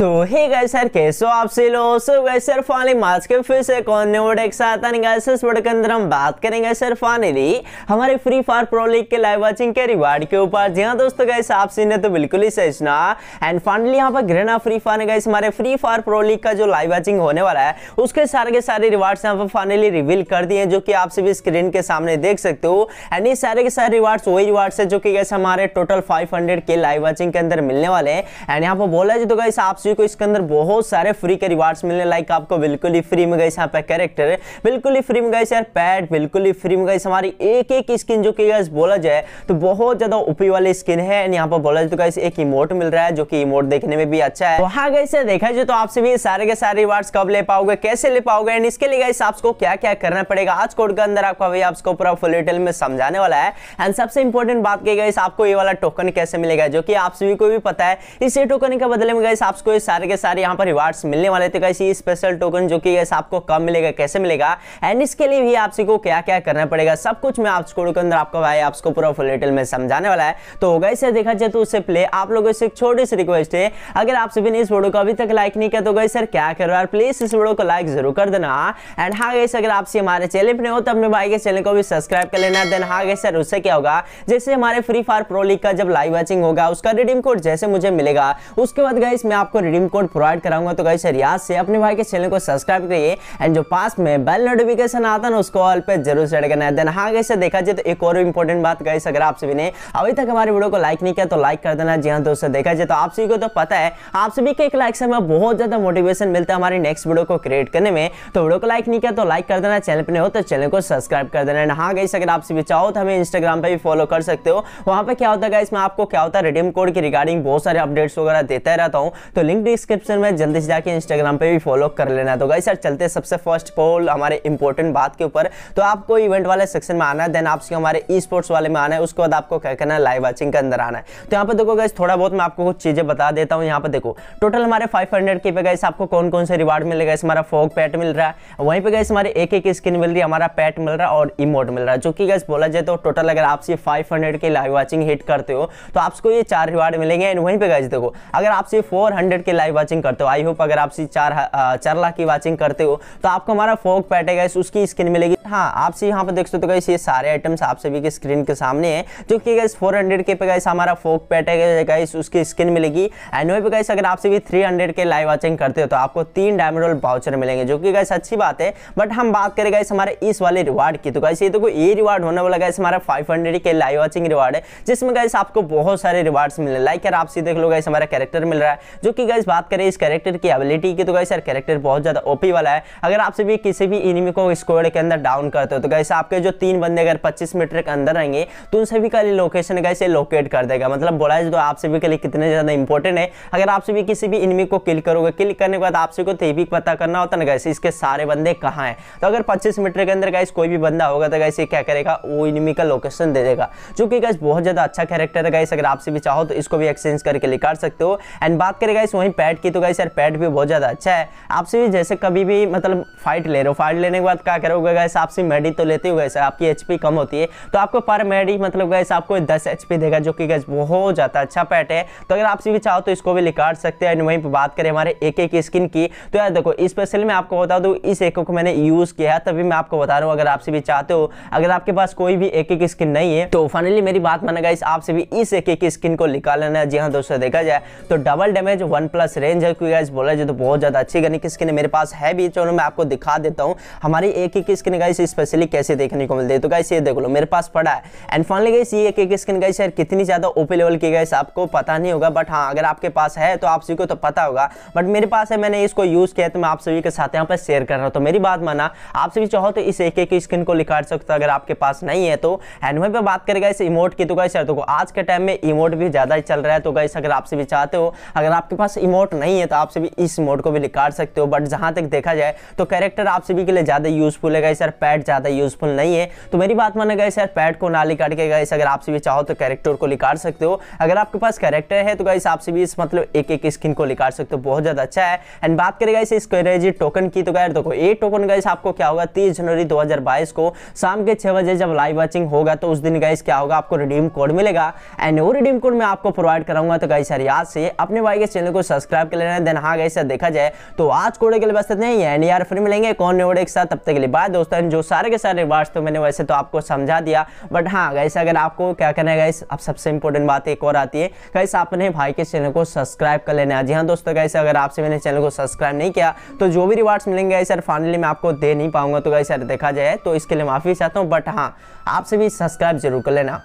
सो ही गए सर कैसे आप से लो सो गए सर फाइनली मार्च के फिर से कौन ने वोट एक साथ आने गए सर वोट के अंदर हम बात करेंगे सर फाइनली हमारे फ्री फायर प्रो लीग के लाइव वाचिंग के रिवार्ड के ऊपर जी हाँ दोस्तों गए आप आपसे ने तो बिल्कुल ही सही सुना एंड फाइनली यहाँ पर घृणा फ्री फायर गए हमारे फ्री फायर प्रो लीग का जो लाइव वाचिंग होने वाला है उसके सारे के सारे रिवार्ड्स यहाँ पर फाइनली रिवील कर दिए जो कि आप सभी स्क्रीन के सामने देख सकते हो एंड ये सारे के सारे रिवार्ड्स वही रिवार्ड्स है जो कि गए हमारे टोटल फाइव के लाइव वाचिंग के अंदर मिलने वाले हैं एंड यहाँ पर बोला जाए तो गए आपसे किसी को इसके अंदर बहुत सारे फ्री के रिवार्ड्स मिलने लाइक आपको बिल्कुल ही फ्री में गई यहाँ पे कैरेक्टर बिल्कुल ही फ्री में गई यार पैड बिल्कुल ही फ्री में गई हमारी एक एक स्किन जो कि गैस बोला जाए तो बहुत ज्यादा ओपी वाली स्किन है एंड यहाँ पर बोला जाए तो गैस एक इमोट मिल रहा है जो कि इमोट देखने में भी अच्छा है वहां तो हाँ गई देखा जाए तो आपसे भी सारे के सारे रिवार्ड्स कब ले पाओगे कैसे ले पाओगे एंड इसके लिए गैस आपको क्या क्या करना पड़ेगा आज कोड के अंदर आपका भाई आपको पूरा फुल डिटेल में समझाने वाला है एंड सबसे इंपॉर्टेंट बात की गई आपको ये वाला टोकन कैसे मिलेगा जो कि आप सभी को भी पता है इसी टोकन के बदले में गैस आपको आपको सारे के सारे यहाँ पर रिवार्ड्स मिलने वाले थे कैसे स्पेशल टोकन जो कि आपको कब मिलेगा कैसे मिलेगा एंड इसके लिए भी आपसे को क्या क्या करना पड़ेगा सब कुछ मैं आपको के अंदर आपका भाई आपको पूरा फुल डिटेल में समझाने वाला है तो होगा इसे देखा जाए तो उससे पहले आप लोगों से एक छोटी सी रिक्वेस्ट है अगर आप सभी ने इस वीडियो को अभी तक लाइक नहीं किया तो गई सर क्या करो यार प्लीज इस वीडियो को लाइक जरूर कर देना एंड हाँ गई अगर आपसे हमारे चैनल पर हो तो अपने भाई के चैनल को भी सब्सक्राइब कर लेना देन हाँ गई सर उससे क्या होगा जैसे हमारे फ्री फायर प्रो लीग का जब लाइव वॉचिंग होगा उसका रिडीम कोड जैसे मुझे मिलेगा उसके बाद गई मैं आपको रिडीम कोड प्रोवाइड कराऊंगा तो गाइस रियाज से अपने भाई के चैनल को सब्सक्राइब करिए एंड जो पास में बेल नोटिफिकेशन आता है ना उसको ऑल पे जरूर सेट करना है देन हाँ गैसे देखा जाए तो एक और इंपॉर्टेंट बात गाइस अगर आप सभी ने अभी तक हमारे वीडियो को लाइक नहीं किया तो लाइक कर देना जी हाँ दोस्तों देखा जाए तो आप सभी को तो पता है आप सभी के एक लाइक से हमें बहुत ज़्यादा मोटिवेशन मिलता है हमारे नेक्स्ट वीडियो को क्रिएट करने में तो वीडियो को लाइक नहीं किया तो लाइक कर देना चैनल पर हो तो चैनल को सब्सक्राइब कर देना एंड हाँ गाइस अगर आप सभी चाहो तो हमें इंस्टाग्राम पर भी फॉलो कर सकते हो वहाँ पर क्या होता है गाइस मैं आपको क्या होता है रिडीम कोड की रिगार्डिंग बहुत सारे अपडेट्स वगैरह देता रहता हूँ तो लिंक डिस्क्रिप्शन में जल्दी से जाके इंस्टाग्राम पे भी फॉलो कर लेना तो गाइस यार चलते सबसे फर्स्ट पोल हमारे इंपॉर्टेंट बात के ऊपर तो आपको इवेंट वाले सेक्शन में आना है देन आपसे हमारे ई स्पोर्ट्स वाले में आना है उसके बाद आपको क्या करना है लाइव वॉचिंग के अंदर आना है तो यहाँ पर देखो गाइस थोड़ा बहुत मैं आपको कुछ चीज़ें बता देता हूँ यहाँ पर देखो टोटल हमारे फाइव हंड्रेड के पे गाइस आपको कौन कौन से रिवार्ड मिलेगा इस हमारा फॉग पैट मिल रहा है वहीं पर गाइस हमारे एक एक स्किन मिल रही है हमारा पैट मिल रहा है और इमोट मिल रहा है जो कि गाइस बोला जाए तो टोटल अगर आपसे फाइव के लाइव वाचिंग हिट करते हो तो आपको ये चार रिवार्ड मिलेंगे एंड वहीं पर गाइस देखो अगर आपसे फोर मिनट की लाइव वाचिंग करते हो आई होप अगर आप चार चार लाख की वाचिंग करते हो तो आपको हमारा फोक पैटेगा उसकी स्क्रीन मिलेगी हाँ आपसे यहाँ पर देख सकते हो ये सारे आइटम्स आप सभी के स्क्रीन के सामने है जो कि गैस फोर हंड्रेड के पे गैस हमारा फोक पैट है उसकी स्क्रीन मिलेगी एंड वहीं पे गैस अगर आपसे भी थ्री हंड्रेड के लाइव वाचिंग करते हो तो आपको तीन डायमंड रोल बाउचर मिलेंगे जो कि गैस अच्छी बात है बट हम बात करें गैस हमारे इस वाले रिवार्ड की तो गैस ये तो ये रिवार्ड होने वाला गैस हमारा फाइव हंड्रेड के लाइव वॉचिंग रिवार्ड है जिसमें गैस आपको बहुत सारे रिवार्ड्स मिले लाइक यार आप देख लो गैस हमारा कैरेक्टर मिल रहा है जो कि गाइस बात करें इस कैरेक्टर की एबिलिटी की तो गाइस यार कैरेक्टर बहुत ज़्यादा ओपी वाला है अगर आप सभी किसी भी इनमी को स्क्वाड के अंदर डाउन करते हो तो गाइस आपके जो तीन बंदे अगर पच्चीस मीटर के अंदर रहेंगे तो उन सभी का लोकेशन गाइस ये लोकेट कर देगा मतलब बोला जो तो आप सभी के लिए कितने ज़्यादा इंपॉर्टेंट है अगर आप सभी किसी भी इनमी को किल करोगे क्लिक करने के बाद आप सभी को तो पता करना होता ना गाइस इसके सारे बंदे कहाँ हैं तो अगर पच्चीस मीटर के अंदर गाइस कोई भी बंदा होगा तो गाइस ये क्या करेगा वो इनमी का लोकेशन दे देगा जो कि गाइस बहुत ज़्यादा अच्छा कैरेक्टर है गाइस अगर आपसे भी चाहो तो इसको भी एक्सचेंज करके लिए सकते हो एंड बात करें गाइस वहीं पैड की तो गाइस यार पैड भी बहुत ज़्यादा अच्छा है आपसे भी जैसे कभी भी मतलब फाइट ले रहे हो फाइट लेने के बाद क्या करोगे गाइस आपसे मेडी तो लेते हो सर आपकी एच कम होती है तो आपको पर मेडी मतलब गैस आपको दस एच देगा जो कि गैस बहुत ज़्यादा अच्छा पैट है तो अगर आपसे भी चाहो तो इसको भी निकाल सकते हैं वहीं पर बात करें हमारे एक एक स्किन की तो यार देखो स्पेशल मैं आपको बता दूँ इस एक को मैंने यूज़ किया है तभी मैं आपको बता रहा हूँ अगर आपसे भी चाहते हो अगर आपके पास कोई भी एक एक स्किन नहीं है तो फाइनली मेरी बात मानेगा इस आपसे भी इस एक एक स्किन को निकाल लेना है जी हाँ दोस्तों देखा जाए तो double damage one plus range है क्योंकि बोला जाए तो बहुत ज़्यादा अच्छी गन की स्किन मेरे पास है भी चलो मैं आपको दिखा देता हूँ हमारी एक एक स्किन गाइस स्पेशली कैसे देखने को मिलती है तो गाइस ये देख लो मेरे पास पड़ा है एंड फाइनली गाइस ये एक एक स्किन गाइस यार कितनी ज़्यादा ओपी लेवल की गाइस आपको पता नहीं होगा बट हाँ अगर आपके पास है तो आप सभी को तो पता होगा बट मेरे पास है मैंने इसको यूज़ किया तो मैं आप सभी के साथ यहाँ पर शेयर कर रहा हूँ तो मेरी बात माना आप सभी चाहो तो इस एक एक स्किन को निकाल सकते हो अगर आपके पास नहीं है तो एंड वहीं पर बात करेगा इस इमोट की तो गाइस यार देखो आज के टाइम में इमोट भी ज़्यादा ही चल रहा है तो गाइस अगर आप सभी चाहते हो अगर आपके पास इमोट नहीं है तो आप सभी इस इमोट को भी निकाल सकते हो बट जहाँ तक देखा जाए तो कैरेक्टर आप सभी के लिए ज़्यादा यूजफुल है गाइस यार पैड ज़्यादा यूजफुल नहीं है तो मेरी बात माना गाइस यार पैड को ना निकाल के गाइस अगर आप सभी चाहो तो कैरेक्टर को निकाल सकते हो अगर आपके पास कैरेक्टर है तो गाइस आप सभी इस मतलब एक एक स्किन को निकाल सकते हो बहुत ज़्यादा अच्छा है एंड बात करें गाइस इस करेजी टोकन की तो गायर देखो ये टोकन गाइस आपको क्या होगा तीस जनवरी दो को शाम के छः बजे जब लाइव वॉचिंग होगा तो उस दिन गाइस क्या होगा आपको रिडीम कोड मिलेगा एंड वो रिडीम कोड मैं आपको प्रोवाइड कराऊंगा तो गाइस यार याद से अपने भाई के चैनल को सब्सक्राइब कर लेना देन हाँ गई देखा जाए तो आज कोड़े के लिए बस इतना ही एंड यार फिर मिलेंगे कौन न्यूडे के साथ तब तक के लिए बाय दोस्तों जो सारे के सारे रिवार्ड्स तो मैंने वैसे तो आपको समझा दिया बट हाँ गैस अगर आपको क्या कहना है गैस अब सबसे इंपॉर्टेंट बात एक और आती है गैस आपने भाई के चैनल को सब्सक्राइब कर लेना जी हाँ दोस्तों गैस अगर आपसे मैंने चैनल को सब्सक्राइब नहीं किया तो जो भी रिवार्ड्स मिलेंगे गैस यार फाइनली मैं आपको दे नहीं पाऊंगा तो गैस यार देखा जाए तो इसके लिए माफ़ी चाहता हूँ बट हाँ आपसे भी सब्सक्राइब जरूर कर लेना